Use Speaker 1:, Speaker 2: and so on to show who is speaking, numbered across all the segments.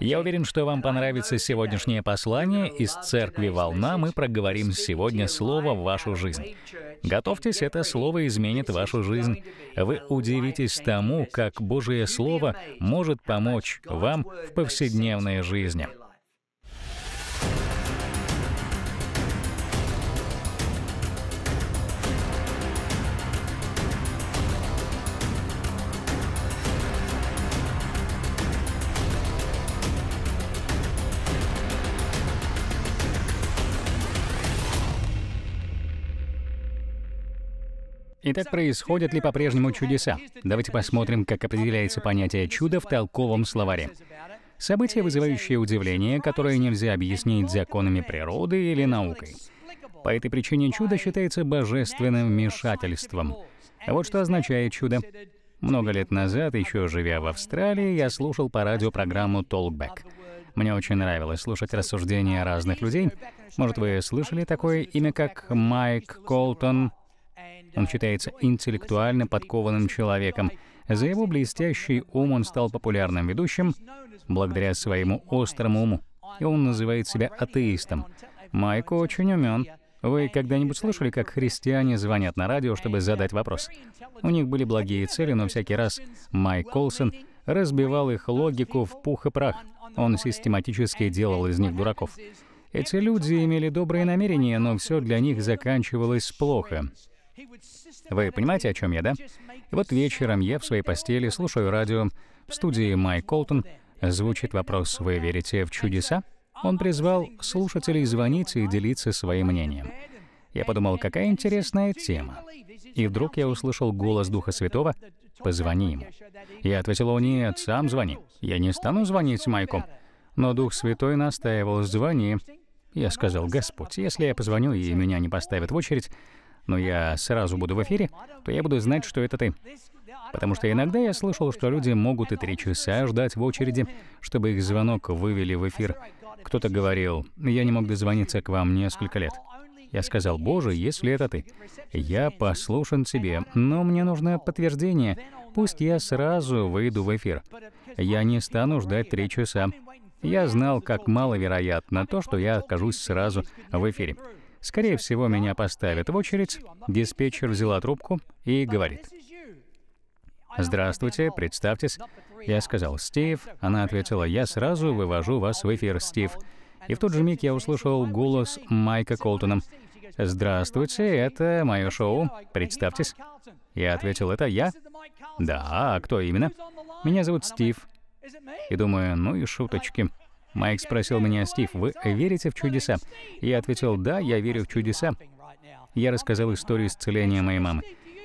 Speaker 1: Я уверен, что вам понравится сегодняшнее послание. Из церкви «Волна» мы проговорим сегодня слово в вашу жизнь. Готовьтесь, это слово изменит вашу жизнь. Вы удивитесь тому, как Божие Слово может помочь вам в повседневной жизни. Итак, происходят ли по-прежнему чудеса? Давайте посмотрим, как определяется понятие «чудо» в толковом словаре. Событие, вызывающее удивление, которое нельзя объяснить законами природы или наукой. По этой причине чудо считается божественным вмешательством. А вот что означает чудо. Много лет назад, еще живя в Австралии, я слушал по радио программу «Толкбэк». Мне очень нравилось слушать рассуждения разных людей. Может, вы слышали такое имя, как Майк Колтон он считается интеллектуально подкованным человеком. За его блестящий ум он стал популярным ведущим благодаря своему острому уму. И он называет себя атеистом. Майк очень умен. Вы когда-нибудь слышали, как христиане звонят на радио, чтобы задать вопрос? У них были благие цели, но всякий раз Майк Колсон разбивал их логику в пух и прах. Он систематически делал из них дураков. Эти люди имели добрые намерения, но все для них заканчивалось плохо. Вы понимаете, о чем я, да? И вот вечером я в своей постели слушаю радио. В студии Майк Колтон звучит вопрос «Вы верите в чудеса?» Он призвал слушателей звонить и делиться своим мнением. Я подумал, какая интересная тема. И вдруг я услышал голос Духа Святого «Позвони ему». Я ответил, «О нет, сам звони. Я не стану звонить Майку». Но Дух Святой настаивал, «Звони». Я сказал, «Господь, если я позвоню и меня не поставят в очередь, но я сразу буду в эфире, то я буду знать, что это ты. Потому что иногда я слышал, что люди могут и три часа ждать в очереди, чтобы их звонок вывели в эфир. Кто-то говорил, я не мог дозвониться к вам несколько лет. Я сказал, Боже, если это ты, я послушен тебе, но мне нужно подтверждение. Пусть я сразу выйду в эфир. Я не стану ждать три часа. Я знал, как маловероятно то, что я окажусь сразу в эфире. Скорее всего, меня поставят в очередь. Диспетчер взяла трубку и говорит. «Здравствуйте, представьтесь». Я сказал «Стив». Она ответила «Я сразу вывожу вас в эфир, Стив». И в тот же миг я услышал голос Майка Колтона. «Здравствуйте, это мое шоу. Представьтесь». Я ответил «Это я?» «Да, а кто именно?» «Меня зовут Стив». И думаю, ну и шуточки. Майк спросил меня, «Стив, вы верите в чудеса?» Я ответил, «Да, я верю в чудеса». Я рассказал историю исцеления моей мамы.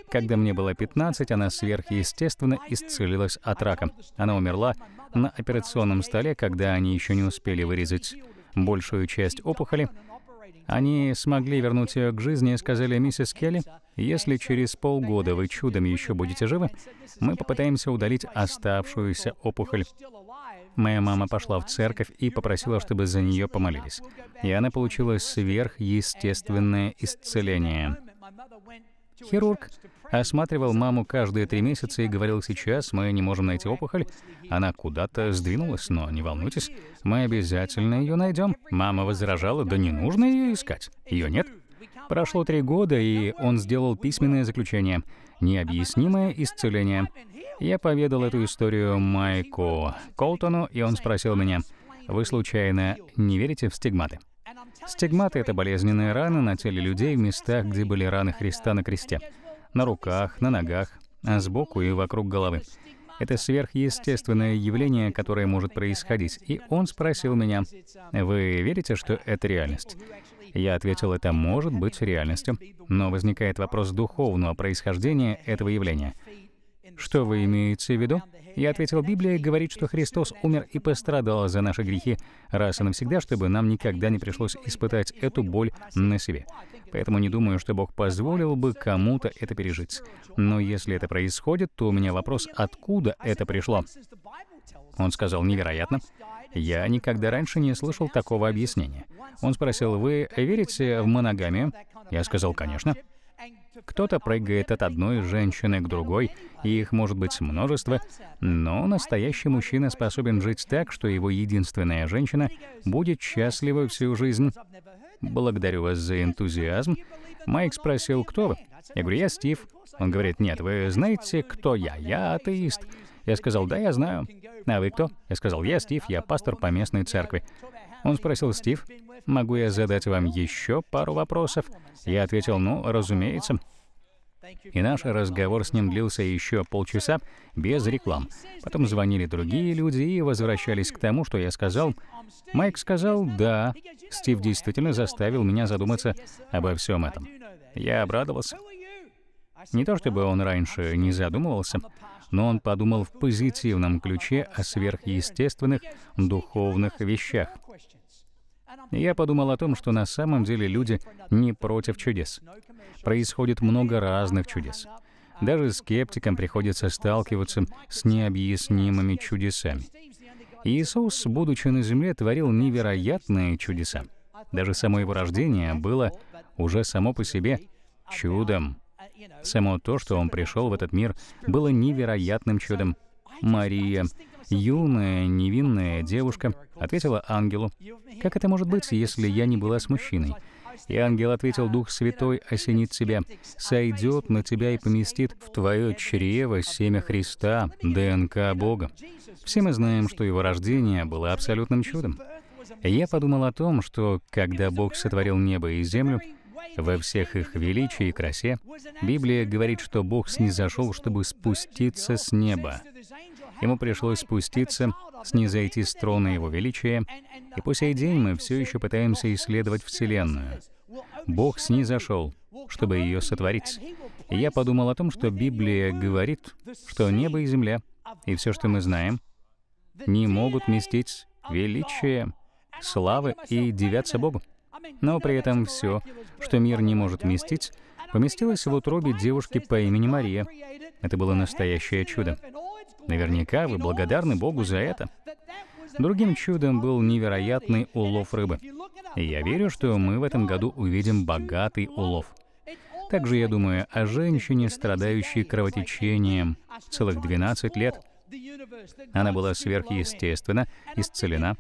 Speaker 1: Когда мне было 15, она сверхъестественно исцелилась от рака. Она умерла на операционном столе, когда они еще не успели вырезать большую часть опухоли. Они смогли вернуть ее к жизни и сказали, «Миссис Келли, если через полгода вы чудом еще будете живы, мы попытаемся удалить оставшуюся опухоль». Моя мама пошла в церковь и попросила, чтобы за нее помолились. И она получила сверхъестественное исцеление. Хирург осматривал маму каждые три месяца и говорил, сейчас мы не можем найти опухоль, она куда-то сдвинулась, но не волнуйтесь, мы обязательно ее найдем. Мама возражала, да не нужно ее искать, ее нет. Прошло три года, и он сделал письменное заключение — необъяснимое исцеление. Я поведал эту историю Майку Колтону, и он спросил меня, «Вы случайно не верите в стигматы?» Стигматы — это болезненные раны на теле людей в местах, где были раны Христа на кресте. На руках, на ногах, а сбоку и вокруг головы. Это сверхъестественное явление, которое может происходить. И он спросил меня, «Вы верите, что это реальность?» Я ответил, это может быть реальностью. Но возникает вопрос духовного происхождения этого явления. Что вы имеете в виду? Я ответил, Библия говорит, что Христос умер и пострадал за наши грехи раз и навсегда, чтобы нам никогда не пришлось испытать эту боль на себе. Поэтому не думаю, что Бог позволил бы кому-то это пережить. Но если это происходит, то у меня вопрос, откуда это пришло? Он сказал, невероятно. Я никогда раньше не слышал такого объяснения. Он спросил, вы верите в моногамию? Я сказал, конечно. Кто-то прыгает от одной женщины к другой, и их может быть множество, но настоящий мужчина способен жить так, что его единственная женщина будет счастлива всю жизнь. Благодарю вас за энтузиазм. Майк спросил, кто вы? Я говорю, я Стив. Он говорит, нет, вы знаете, кто я? Я атеист. Я сказал, да, я знаю. А вы кто? Я сказал, я Стив, я пастор по местной церкви. Он спросил, Стив, могу я задать вам еще пару вопросов? Я ответил, ну, разумеется. И наш разговор с ним длился еще полчаса без реклам. Потом звонили другие люди и возвращались к тому, что я сказал. Майк сказал «да». Стив действительно заставил меня задуматься обо всем этом. Я обрадовался. Не то чтобы он раньше не задумывался но он подумал в позитивном ключе о сверхъестественных духовных вещах. Я подумал о том, что на самом деле люди не против чудес. Происходит много разных чудес. Даже скептикам приходится сталкиваться с необъяснимыми чудесами. Иисус, будучи на земле, творил невероятные чудеса. Даже само его рождение было уже само по себе чудом. Само то, что он пришел в этот мир, было невероятным чудом. Мария, юная, невинная девушка, ответила ангелу, «Как это может быть, если я не была с мужчиной?» И ангел ответил, «Дух Святой осенит тебя, сойдет на тебя и поместит в твое чрево семя Христа, ДНК Бога». Все мы знаем, что его рождение было абсолютным чудом. Я подумал о том, что когда Бог сотворил небо и землю, во всех их величии и красе Библия говорит, что Бог снизошел, чтобы спуститься с неба. Ему пришлось спуститься, снизойти с трона Его величия, и по сей день мы все еще пытаемся исследовать Вселенную. Бог снизошел, чтобы ее сотворить. И я подумал о том, что Библия говорит, что небо и земля, и все, что мы знаем, не могут вместить величие, славы и девятся Богу но при этом все, что мир не может вместить, поместилось в утробе девушки по имени Мария. Это было настоящее чудо. Наверняка вы благодарны Богу за это. Другим чудом был невероятный улов рыбы. И я верю, что мы в этом году увидим богатый улов. Также я думаю о женщине, страдающей кровотечением целых 12 лет. Она была сверхъестественно исцелена,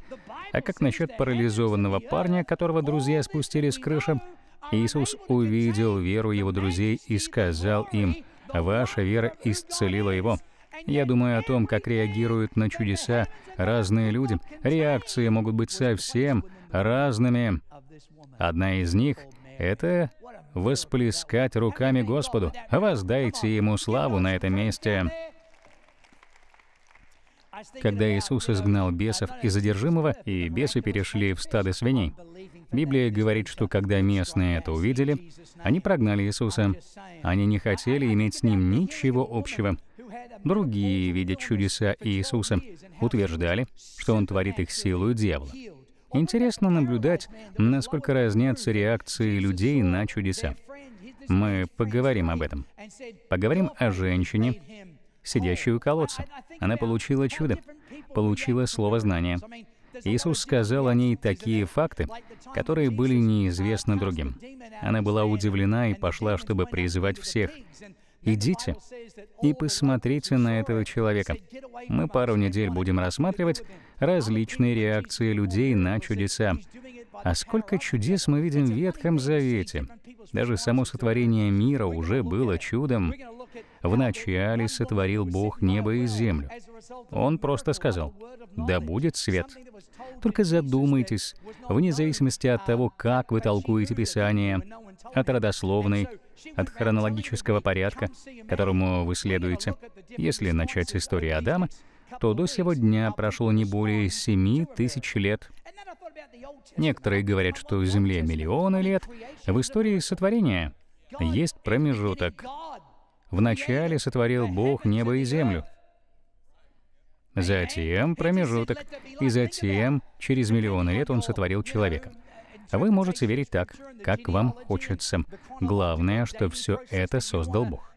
Speaker 1: а как насчет парализованного парня, которого друзья спустили с крыши? Иисус увидел веру его друзей и сказал им, «Ваша вера исцелила его». Я думаю о том, как реагируют на чудеса разные люди. Реакции могут быть совсем разными. Одна из них — это восплескать руками Господу. Воздайте Ему славу на этом месте когда Иисус изгнал бесов и задержимого, и бесы перешли в стадо свиней. Библия говорит, что когда местные это увидели, они прогнали Иисуса. Они не хотели иметь с ним ничего общего. Другие, видя чудеса Иисуса, утверждали, что он творит их силу дьявола. Интересно наблюдать, насколько разнятся реакции людей на чудеса. Мы поговорим об этом. Поговорим о женщине, сидящую у колодца. Она получила чудо, получила слово знания. Иисус сказал о ней такие факты, которые были неизвестны другим. Она была удивлена и пошла, чтобы призывать всех. Идите и посмотрите на этого человека. Мы пару недель будем рассматривать различные реакции людей на чудеса. А сколько чудес мы видим в Ветхом Завете. Даже само сотворение мира уже было чудом. «Вначале сотворил Бог небо и землю». Он просто сказал «Да будет свет». Только задумайтесь, вне зависимости от того, как вы толкуете Писание, от родословной, от хронологического порядка, которому вы следуете. Если начать с истории Адама, то до сего дня прошло не более семи тысяч лет. Некоторые говорят, что Земле миллионы лет. В истории сотворения есть промежуток. «Вначале сотворил Бог небо и землю». Затем промежуток, и затем через миллионы лет Он сотворил человека. А вы можете верить так, как вам хочется. Главное, что все это создал Бог.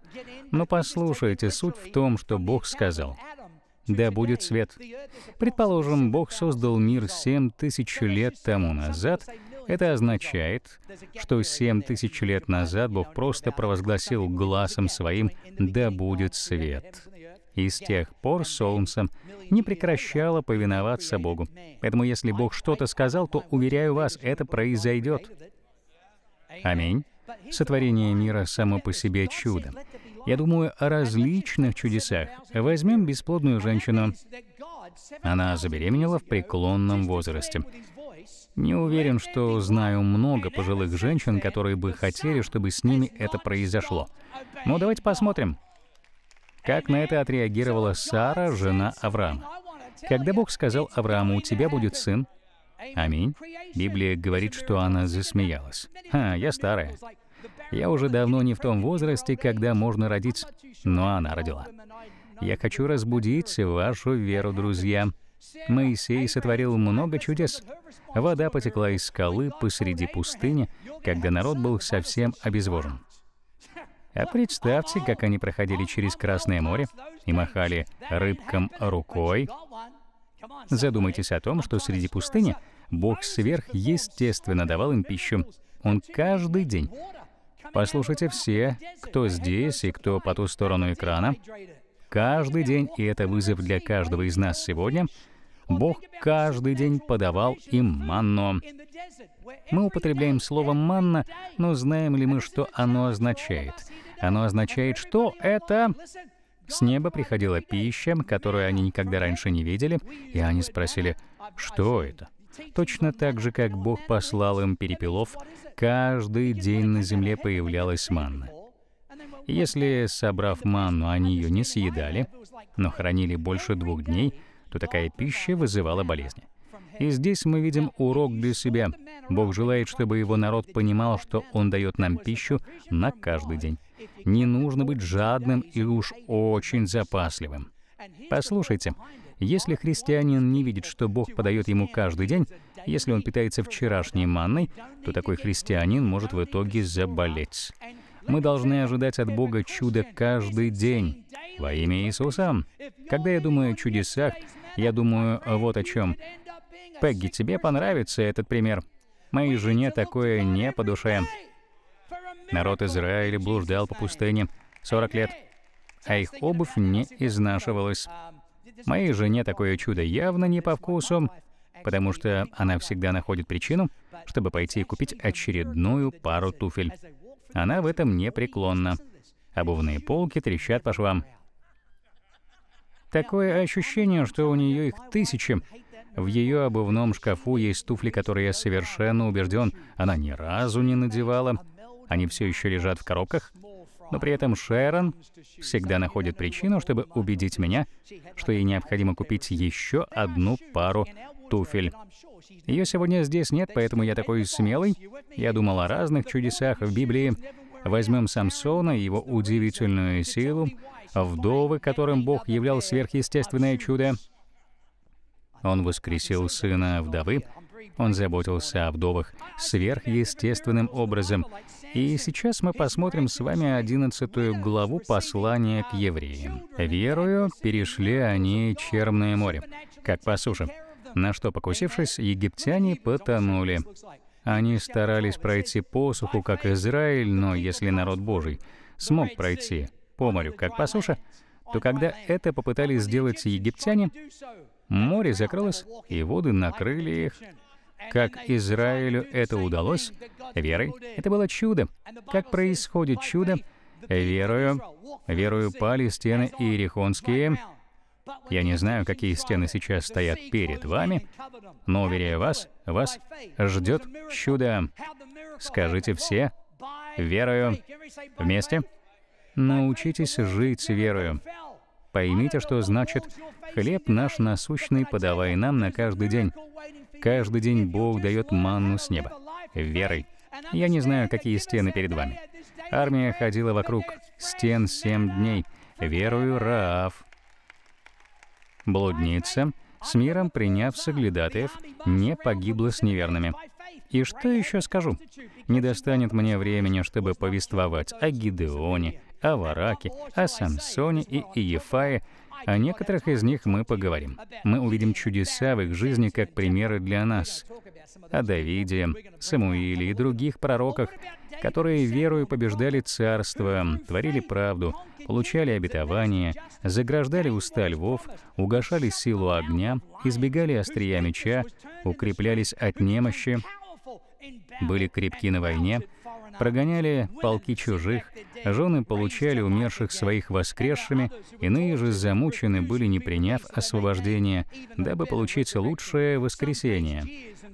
Speaker 1: Но послушайте, суть в том, что Бог сказал. Да будет свет. Предположим, Бог создал мир семь тысяч лет тому назад, это означает, что семь тысяч лет назад Бог просто провозгласил глазом своим «Да будет свет». И с тех пор солнце не прекращало повиноваться Богу. Поэтому если Бог что-то сказал, то, уверяю вас, это произойдет. Аминь. Сотворение мира само по себе чудо. Я думаю о различных чудесах. Возьмем бесплодную женщину. Она забеременела в преклонном возрасте. Не уверен, что знаю много пожилых женщин, которые бы хотели, чтобы с ними это произошло. Но давайте посмотрим, как на это отреагировала Сара, жена Авраама. Когда Бог сказал Аврааму, «У тебя будет сын», Аминь. Библия говорит, что она засмеялась. «Ха, я старая. Я уже давно не в том возрасте, когда можно родить». Но она родила. Я хочу разбудить вашу веру, друзья. Моисей сотворил много чудес. Вода потекла из скалы посреди пустыни, когда народ был совсем обезвожен. А представьте, как они проходили через Красное море и махали рыбкам рукой. Задумайтесь о том, что среди пустыни Бог сверхъестественно давал им пищу. Он каждый день. Послушайте все, кто здесь и кто по ту сторону экрана. Каждый день, и это вызов для каждого из нас сегодня — Бог каждый день подавал им манну. Мы употребляем слово «манна», но знаем ли мы, что оно означает? Оно означает, что это с неба приходила пища, которую они никогда раньше не видели, и они спросили, что это? Точно так же, как Бог послал им перепелов, каждый день на земле появлялась манна. Если, собрав манну, они ее не съедали, но хранили больше двух дней, то такая пища вызывала болезни. И здесь мы видим урок для себя. Бог желает, чтобы его народ понимал, что Он дает нам пищу на каждый день. Не нужно быть жадным и уж очень запасливым. Послушайте, если христианин не видит, что Бог подает ему каждый день, если он питается вчерашней манной, то такой христианин может в итоге заболеть. Мы должны ожидать от Бога чуда каждый день. Во имя Иисуса. Когда я думаю о чудесах, я думаю вот о чем. Пегги, тебе понравится этот пример. Моей жене такое не по душе. Народ Израиля блуждал по пустыне 40 лет, а их обувь не изнашивалась. Моей жене такое чудо явно не по вкусу, потому что она всегда находит причину, чтобы пойти и купить очередную пару туфель. Она в этом непреклонна. Обувные полки трещат по швам. Такое ощущение, что у нее их тысячи. В ее обувном шкафу есть туфли, которые я совершенно убежден, она ни разу не надевала. Они все еще лежат в коробках, но при этом Шэрон всегда находит причину, чтобы убедить меня, что ей необходимо купить еще одну пару туфель. Ее сегодня здесь нет, поэтому я такой смелый. Я думал о разных чудесах в Библии. Возьмем Самсона и его удивительную силу, вдовы, которым Бог являл сверхъестественное чудо. Он воскресил сына вдовы, он заботился о вдовах сверхъестественным образом. И сейчас мы посмотрим с вами 11 главу послания к евреям. «Верую перешли они Черное море, как по суше, на что, покусившись, египтяне потонули. Они старались пройти по суху, как Израиль, но если народ Божий смог пройти по морю, как по суше, то когда это попытались сделать египтяне, море закрылось, и воды накрыли их, как Израилю это удалось? Верой. Это было чудо. Как происходит чудо? верою? Верою пали стены иерихонские. Я не знаю, какие стены сейчас стоят перед вами, но, уверяю вас, вас ждет чудо. Скажите все верою Вместе. Научитесь жить верою. Поймите, что значит «Хлеб наш насущный подавай нам на каждый день». Каждый день Бог дает манну с неба. Верой. Я не знаю, какие стены перед вами. Армия ходила вокруг стен семь дней. Верую Раав. Блудница, с миром приняв соглядатаев, не погибла с неверными. И что еще скажу? Не достанет мне времени, чтобы повествовать о Гидеоне, о Вараке, о Самсоне и Иефае, о некоторых из них мы поговорим. Мы увидим чудеса в их жизни как примеры для нас. О Давиде, Самуиле и других пророках, которые верою побеждали царство, творили правду, получали обетование, заграждали уста львов, угошали силу огня, избегали острия меча, укреплялись от немощи, были крепки на войне — прогоняли полки чужих, жены получали умерших своих воскресшими, иные же замучены были, не приняв освобождения, дабы получить лучшее воскресение.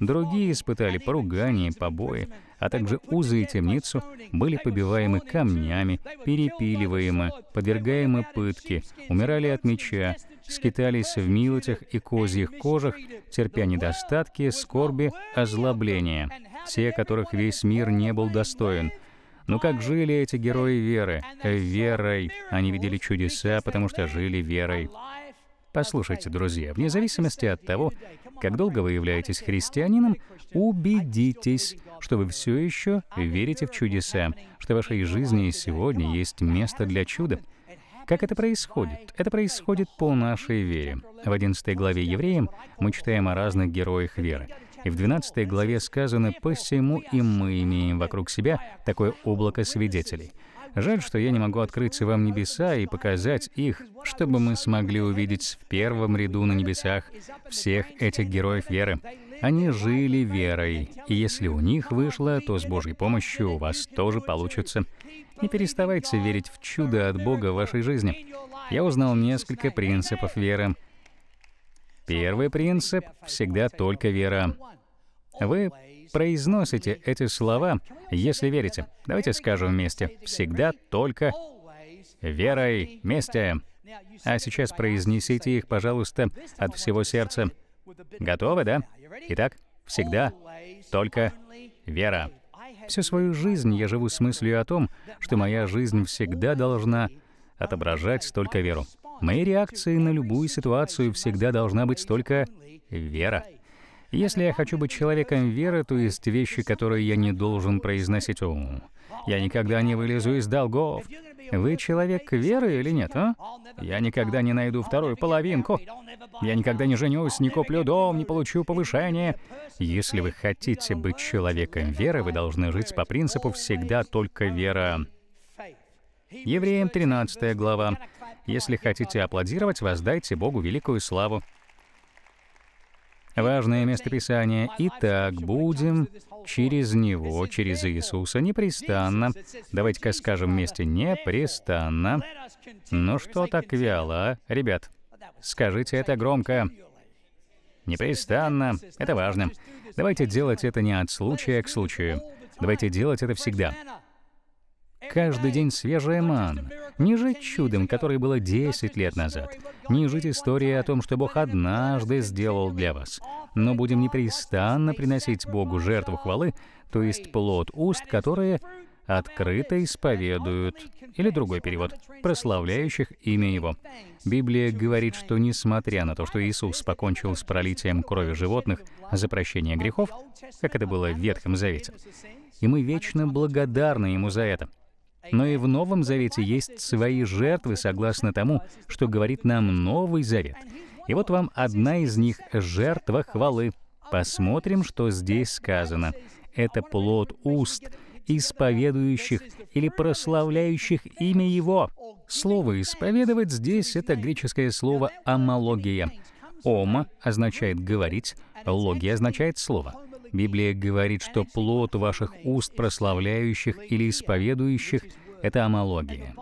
Speaker 1: Другие испытали поругание, побои, а также узы и темницу, были побиваемы камнями, перепиливаемы, подвергаемы пытке, умирали от меча, скитались в милотях и козьих кожах, терпя недостатки, скорби, озлобления, те, которых весь мир не был достоин. Но как жили эти герои веры? Верой. Они видели чудеса, потому что жили верой. Послушайте, друзья, вне зависимости от того, как долго вы являетесь христианином, убедитесь, что вы все еще верите в чудеса, что в вашей жизни и сегодня есть место для чуда. Как это происходит? Это происходит по нашей вере. В 11 главе Евреям мы читаем о разных героях веры. И в 12 главе сказано «Посему и мы имеем вокруг себя такое облако свидетелей». Жаль, что я не могу открыться вам небеса и показать их, чтобы мы смогли увидеть в первом ряду на небесах всех этих героев веры. Они жили верой, и если у них вышло, то с Божьей помощью у вас тоже получится. Не переставайте верить в чудо от Бога в вашей жизни. Я узнал несколько принципов веры. Первый принцип — всегда только вера. Вы произносите эти слова, если верите. Давайте скажем вместе. Всегда только верой вместе. А сейчас произнесите их, пожалуйста, от всего сердца. Готовы, да? Итак, всегда только вера. Всю свою жизнь я живу с мыслью о том, что моя жизнь всегда должна отображать только веру. Моей реакции на любую ситуацию всегда должна быть только вера. Если я хочу быть человеком веры, то есть вещи, которые я не должен произносить уму. Я никогда не вылезу из долгов. Вы человек веры или нет, а? Я никогда не найду вторую половинку. Я никогда не женюсь, не куплю дом, не получу повышение. Если вы хотите быть человеком веры, вы должны жить по принципу «всегда только вера». Евреям 13 глава. Если хотите аплодировать, воздайте Богу великую славу важное местописание. Итак, будем через Него, через Иисуса, непрестанно. Давайте-ка скажем вместе «непрестанно». Ну что так вяло, а? ребят? Скажите это громко. Непрестанно. Это важно. Давайте делать это не от случая к случаю. Давайте делать это всегда. Каждый день свежая манна не жить чудом, которое было 10 лет назад, не жить историей о том, что Бог однажды сделал для вас, но будем непрестанно приносить Богу жертву хвалы, то есть плод уст, которые открыто исповедуют, или другой перевод, прославляющих имя Его. Библия говорит, что несмотря на то, что Иисус покончил с пролитием крови животных за прощение грехов, как это было в Ветхом Завете, и мы вечно благодарны Ему за это — но и в Новом Завете есть свои жертвы, согласно тому, что говорит нам Новый Завет. И вот вам одна из них — жертва хвалы. Посмотрим, что здесь сказано. Это плод уст, исповедующих или прославляющих имя Его. Слово «исповедовать» здесь — это греческое слово «амалогия». «Ома» означает «говорить», «логия» означает «слово». Библия говорит, что плод ваших уст, прославляющих или исповедующих, это амалогия.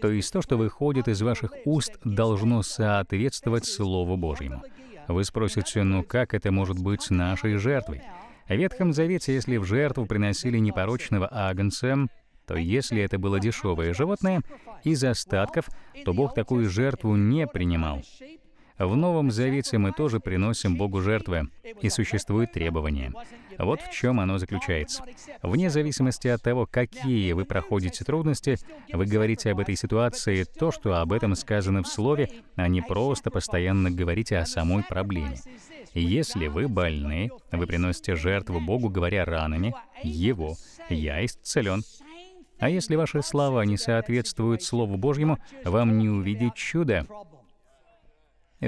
Speaker 1: То есть то, что выходит из ваших уст, должно соответствовать Слову Божьему. Вы спросите, ну как это может быть нашей жертвой? В Ветхом Завете, если в жертву приносили непорочного агнца, то если это было дешевое животное из остатков, то Бог такую жертву не принимал. В Новом Завете мы тоже приносим Богу жертвы, и существует требование. Вот в чем оно заключается. Вне зависимости от того, какие вы проходите трудности, вы говорите об этой ситуации то, что об этом сказано в Слове, а не просто постоянно говорите о самой проблеме. Если вы больны, вы приносите жертву Богу, говоря ранами, Его, «Я исцелен». А если ваши слова не соответствуют Слову Божьему, вам не увидеть чуда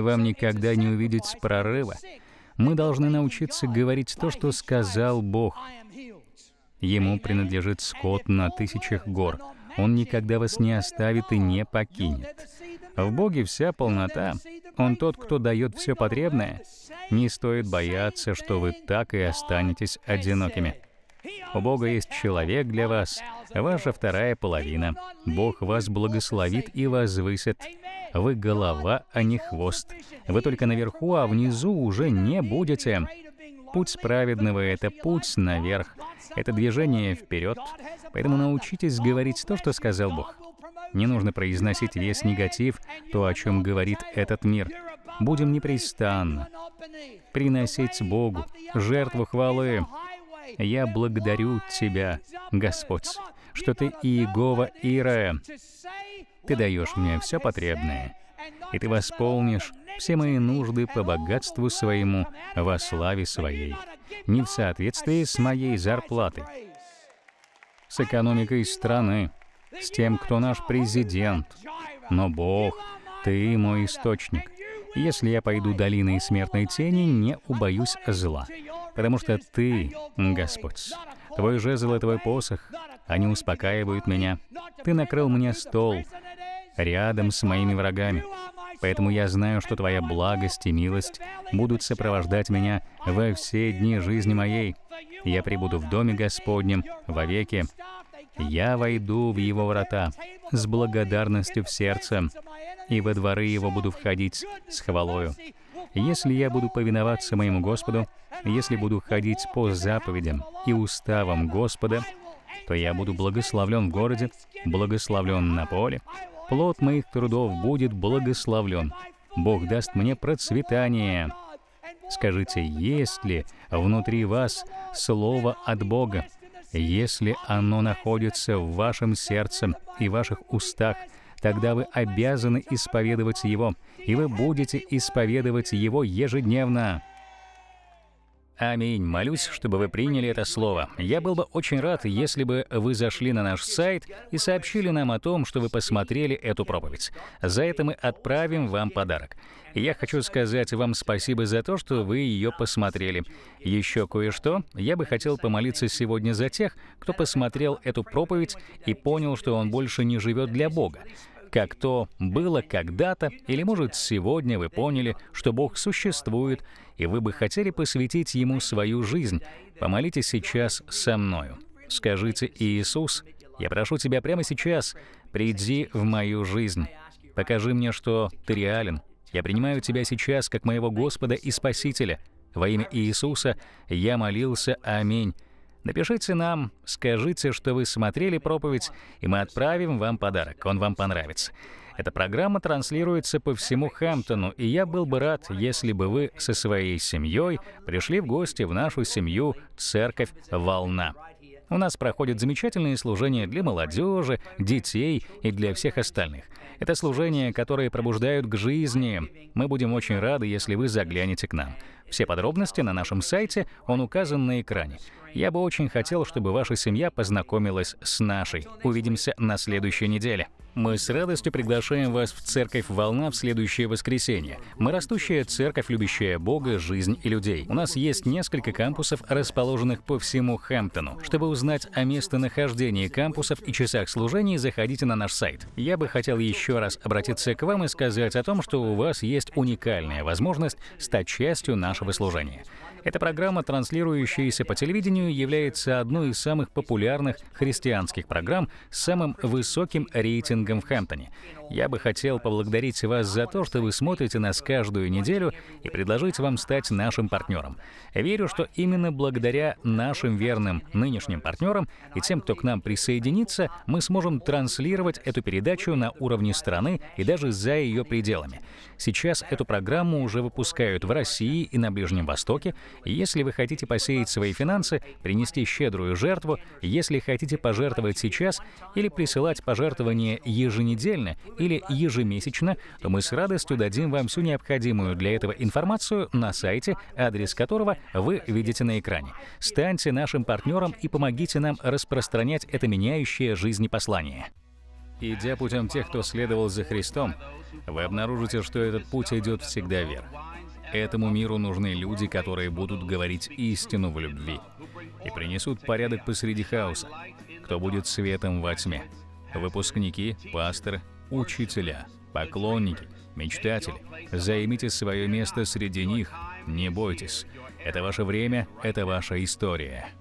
Speaker 1: вам никогда не увидеть прорыва. Мы должны научиться говорить то, что сказал Бог. Ему принадлежит скот на тысячах гор. Он никогда вас не оставит и не покинет. В Боге вся полнота. Он тот, кто дает все потребное. Не стоит бояться, что вы так и останетесь одинокими. У Бога есть человек для вас, ваша вторая половина. Бог вас благословит и возвысит. Вы голова, а не хвост. Вы только наверху, а внизу уже не будете. Путь праведного — это путь наверх. Это движение вперед. Поэтому научитесь говорить то, что сказал Бог. Не нужно произносить весь негатив, то, о чем говорит этот мир. Будем непрестанно приносить Богу жертву хвалы, я благодарю Тебя, Господь, что Ты Иегова Ира. Ты даешь мне все потребное, и Ты восполнишь все мои нужды по богатству своему во славе своей, не в соответствии с моей зарплатой, с экономикой страны, с тем, кто наш президент. Но Бог, Ты мой источник. Если я пойду долиной смертной тени, не убоюсь зла, потому что Ты, Господь, Твой жезл и Твой посох, они успокаивают меня. Ты накрыл мне стол рядом с моими врагами. Поэтому я знаю, что Твоя благость и милость будут сопровождать меня во все дни жизни моей. Я прибуду в доме Господнем вовеки. Я войду в его врата с благодарностью в сердце, и во дворы его буду входить с хвалою. Если я буду повиноваться моему Господу, если буду ходить по заповедям и уставам Господа, то я буду благословлен в городе, благословлен на поле. Плод моих трудов будет благословлен. Бог даст мне процветание. Скажите, есть ли внутри вас слово от Бога? Если оно находится в вашем сердце и ваших устах – тогда вы обязаны исповедовать его, и вы будете исповедовать его ежедневно. Аминь. Молюсь, чтобы вы приняли это слово. Я был бы очень рад, если бы вы зашли на наш сайт и сообщили нам о том, что вы посмотрели эту проповедь. За это мы отправим вам подарок. Я хочу сказать вам спасибо за то, что вы ее посмотрели. Еще кое-что. Я бы хотел помолиться сегодня за тех, кто посмотрел эту проповедь и понял, что он больше не живет для Бога как то было когда-то, или, может, сегодня вы поняли, что Бог существует, и вы бы хотели посвятить Ему свою жизнь, помолитесь сейчас со мною. Скажите, «Иисус, я прошу Тебя прямо сейчас, приди в мою жизнь. Покажи мне, что Ты реален. Я принимаю Тебя сейчас как моего Господа и Спасителя. Во имя Иисуса я молился. Аминь». Напишите нам, скажите, что вы смотрели проповедь, и мы отправим вам подарок. Он вам понравится. Эта программа транслируется по всему Хэмптону, и я был бы рад, если бы вы со своей семьей пришли в гости в нашу семью «Церковь Волна». У нас проходят замечательные служения для молодежи, детей и для всех остальных. Это служения, которые пробуждают к жизни. Мы будем очень рады, если вы заглянете к нам. Все подробности на нашем сайте, он указан на экране. Я бы очень хотел, чтобы ваша семья познакомилась с нашей. Увидимся на следующей неделе. Мы с радостью приглашаем вас в Церковь «Волна» в следующее воскресенье. Мы растущая церковь, любящая Бога, жизнь и людей. У нас есть несколько кампусов, расположенных по всему Хэмптону. Чтобы узнать о местонахождении кампусов и часах служений, заходите на наш сайт. Я бы хотел еще раз обратиться к вам и сказать о том, что у вас есть уникальная возможность стать частью нашего служения. Эта программа, транслирующаяся по телевидению, является одной из самых популярных христианских программ с самым высоким рейтингом в Хэмптоне. Я бы хотел поблагодарить вас за то, что вы смотрите нас каждую неделю и предложить вам стать нашим партнером. Верю, что именно благодаря нашим верным нынешним партнерам и тем, кто к нам присоединится, мы сможем транслировать эту передачу на уровне страны и даже за ее пределами. Сейчас эту программу уже выпускают в России и на Ближнем Востоке, если вы хотите посеять свои финансы, принести щедрую жертву, если хотите пожертвовать сейчас или присылать пожертвования еженедельно или ежемесячно, то мы с радостью дадим вам всю необходимую для этого информацию на сайте, адрес которого вы видите на экране. Станьте нашим партнером и помогите нам распространять это меняющее жизни послание. Идя путем тех, кто следовал за Христом, вы обнаружите, что этот путь идет всегда вверх. Этому миру нужны люди, которые будут говорить истину в любви и принесут порядок посреди хаоса, кто будет светом во тьме. Выпускники, пастор, учителя, поклонники, мечтатели, займите свое место среди них, не бойтесь. Это ваше время, это ваша история.